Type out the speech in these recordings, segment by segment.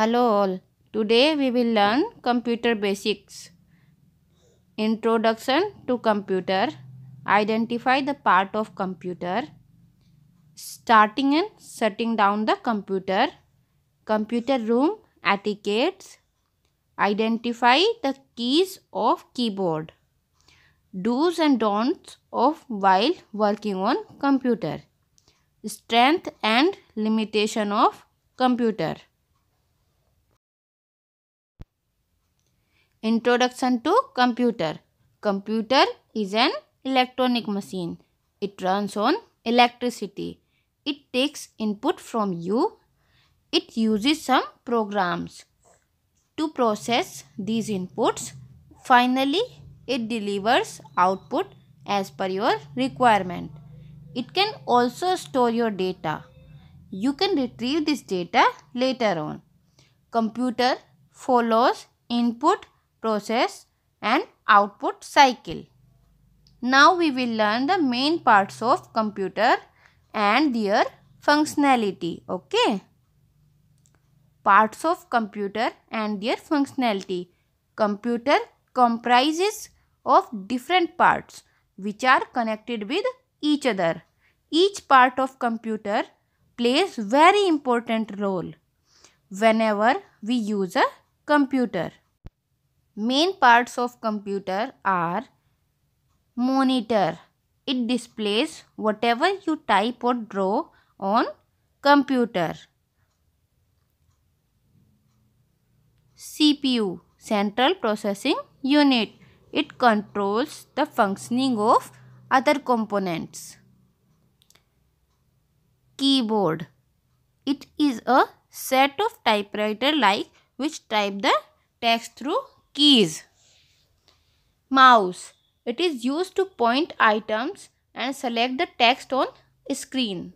Hello all. Today we will learn computer basics. Introduction to computer. Identify the part of computer. Starting and shutting down the computer. Computer room etiquettes. Identify the keys of keyboard. Do's and don'ts of while working on computer. Strength and limitation of computer. Introduction to computer. Computer is an electronic machine. It runs on electricity. It takes input from you. It uses some programs to process these inputs. Finally, it delivers output as per your requirement. It can also store your data. You can retrieve this data later on. Computer follows input process and output cycle. Now we will learn the main parts of computer and their functionality. Okay. Parts of computer and their functionality. Computer comprises of different parts which are connected with each other. Each part of computer plays very important role whenever we use a computer. Main parts of computer are monitor. It displays whatever you type or draw on computer. CPU Central Processing Unit. It controls the functioning of other components. Keyboard. It is a set of typewriter like which type the text through keys. Mouse. It is used to point items and select the text on screen.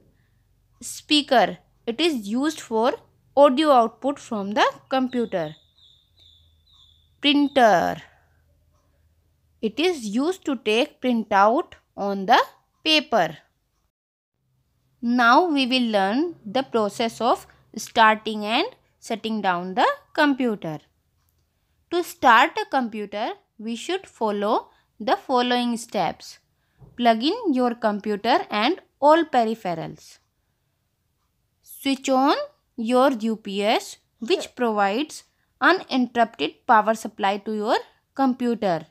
Speaker. It is used for audio output from the computer. Printer. It is used to take printout on the paper. Now we will learn the process of starting and setting down the computer. To start a computer, we should follow the following steps. Plug in your computer and all peripherals. Switch on your UPS which provides uninterrupted power supply to your computer.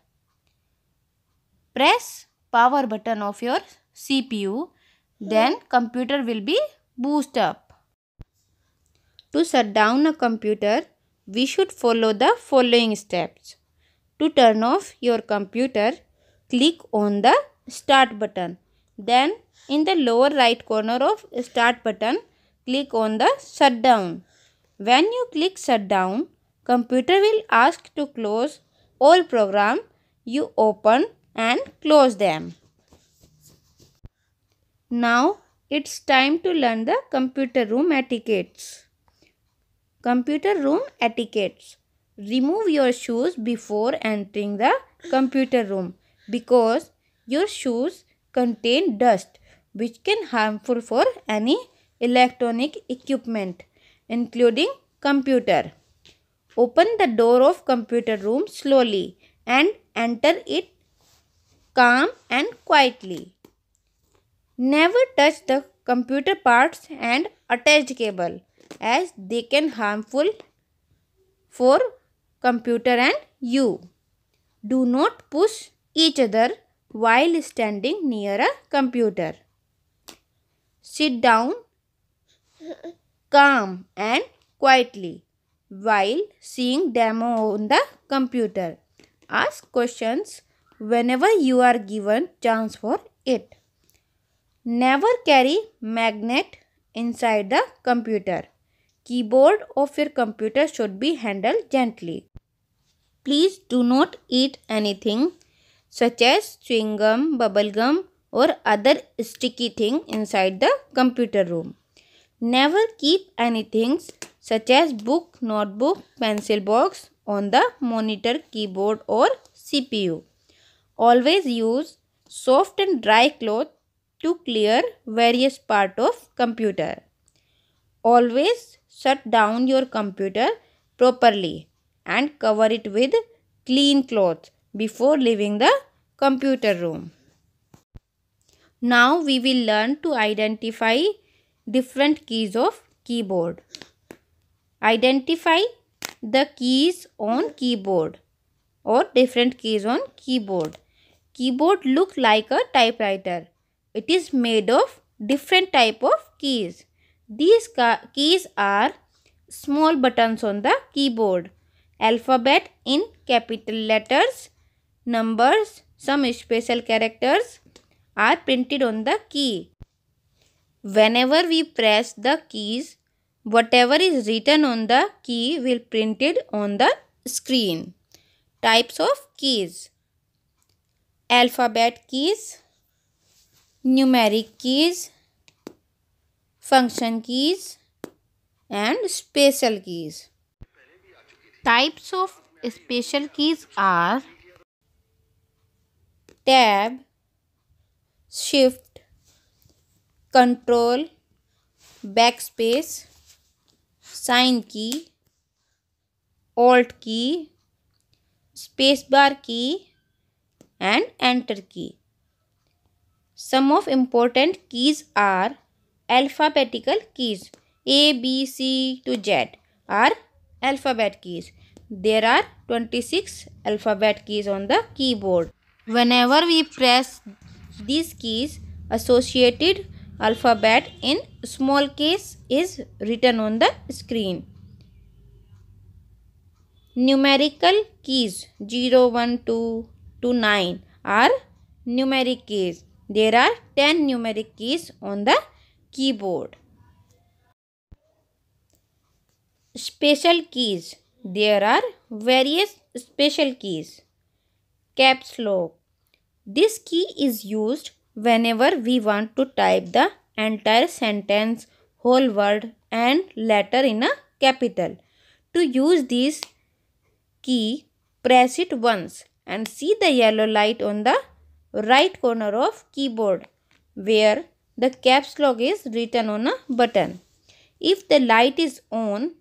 Press power button of your CPU then computer will be boost up. To shut down a computer, we should follow the following steps. To turn off your computer, click on the start button. Then in the lower right corner of start button, click on the shutdown. When you click shutdown, computer will ask to close all program you open and close them. Now it's time to learn the computer room etiquettes. Computer room etiquettes. Remove your shoes before entering the computer room because your shoes contain dust which can harmful for any electronic equipment including computer. Open the door of computer room slowly and enter it calm and quietly. Never touch the computer parts and attached cable as they can harmful for computer and you. Do not push each other while standing near a computer. Sit down calm and quietly while seeing demo on the computer. Ask questions whenever you are given chance for it. Never carry magnet inside the computer. Keyboard of your computer should be handled gently. Please do not eat anything such as chewing gum, bubble gum or other sticky thing inside the computer room. Never keep anything such as book, notebook, pencil box on the monitor, keyboard or CPU. Always use soft and dry cloth to clear various part of computer. Always shut down your computer properly and cover it with clean cloth before leaving the computer room. Now we will learn to identify different keys of keyboard. Identify the keys on keyboard or different keys on keyboard. Keyboard look like a typewriter. It is made of different type of keys. These keys are small buttons on the keyboard. Alphabet in capital letters, numbers, some special characters are printed on the key. Whenever we press the keys, whatever is written on the key will printed on the screen. Types of keys. Alphabet keys, numeric keys, function keys and special keys types of special keys are tab shift control backspace sign key alt key space bar key and enter key some of important keys are alphabetical keys. A, B, C to Z are alphabet keys. There are 26 alphabet keys on the keyboard. Whenever we press these keys, associated alphabet in small case is written on the screen. Numerical keys 0, 1, 2 to 9 are numeric keys. There are 10 numeric keys on the keyboard special keys there are various special keys caps lock this key is used whenever we want to type the entire sentence whole word and letter in a capital to use this key press it once and see the yellow light on the right corner of keyboard where the caps lock is written on a button. If the light is on,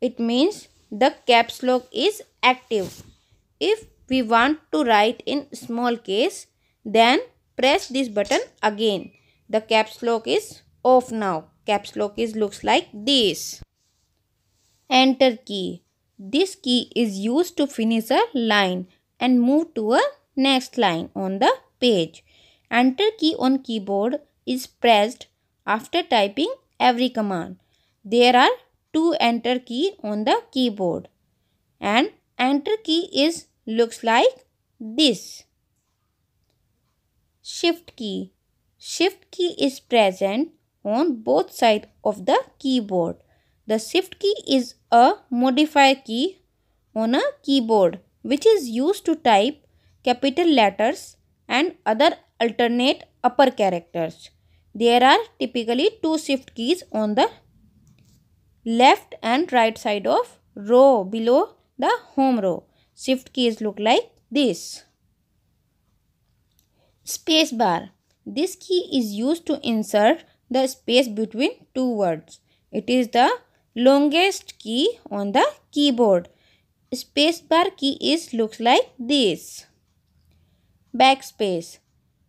it means the caps lock is active. If we want to write in small case, then press this button again. The caps lock is off now. Caps lock is looks like this. Enter key. This key is used to finish a line and move to a next line on the page. Enter key on keyboard is pressed after typing every command. There are two enter key on the keyboard and enter key is looks like this. Shift key. Shift key is present on both sides of the keyboard. The shift key is a modifier key on a keyboard which is used to type capital letters and other alternate upper characters. There are typically two shift keys on the left and right side of row below the home row. Shift keys look like this. Space bar. This key is used to insert the space between two words. It is the longest key on the keyboard. Space bar key is looks like this. Backspace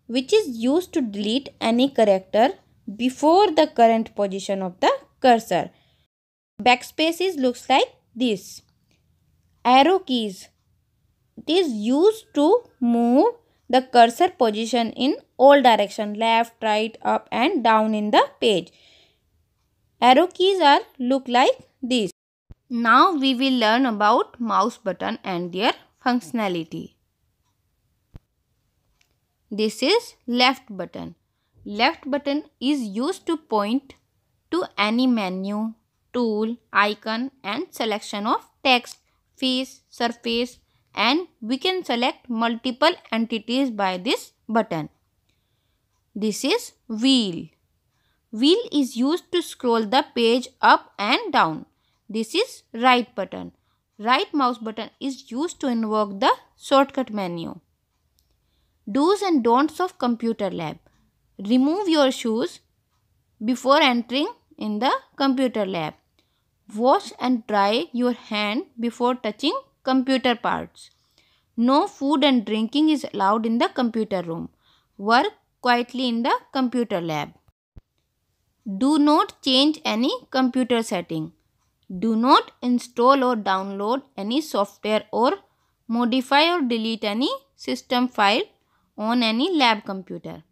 which is used to delete any character before the current position of the cursor. Backspace is looks like this. Arrow keys. It is used to move the cursor position in all direction left, right, up and down in the page. Arrow keys are look like this. Now we will learn about mouse button and their functionality. This is left button. Left button is used to point to any menu, tool, icon and selection of text, face, surface and we can select multiple entities by this button. This is wheel. Wheel is used to scroll the page up and down. This is right button. Right mouse button is used to invoke the shortcut menu. Do's and don'ts of computer lab. Remove your shoes before entering in the computer lab. Wash and dry your hand before touching computer parts. No food and drinking is allowed in the computer room. Work quietly in the computer lab. Do not change any computer setting. Do not install or download any software or modify or delete any system file on any lab computer.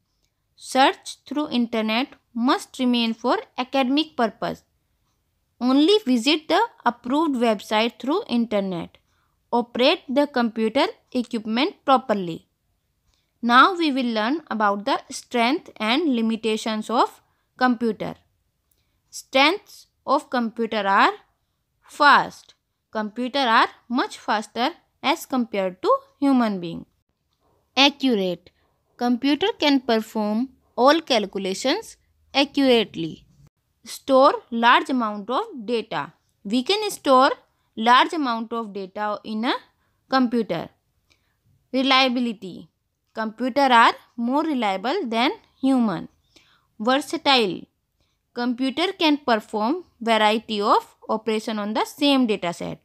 Search through internet must remain for academic purpose. Only visit the approved website through internet. Operate the computer equipment properly. Now we will learn about the strength and limitations of computer. Strengths of computer are fast. Computer are much faster as compared to human being accurate. Computer can perform all calculations accurately. Store large amount of data. We can store large amount of data in a computer. Reliability. Computer are more reliable than human. Versatile. Computer can perform variety of operation on the same dataset.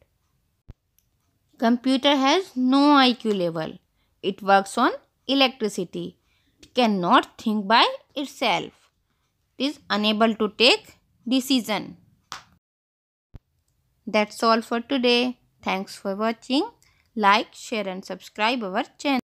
Computer has no IQ level. It works on electricity. cannot think by itself. It is unable to take decision. That's all for today. Thanks for watching. Like, share and subscribe our channel.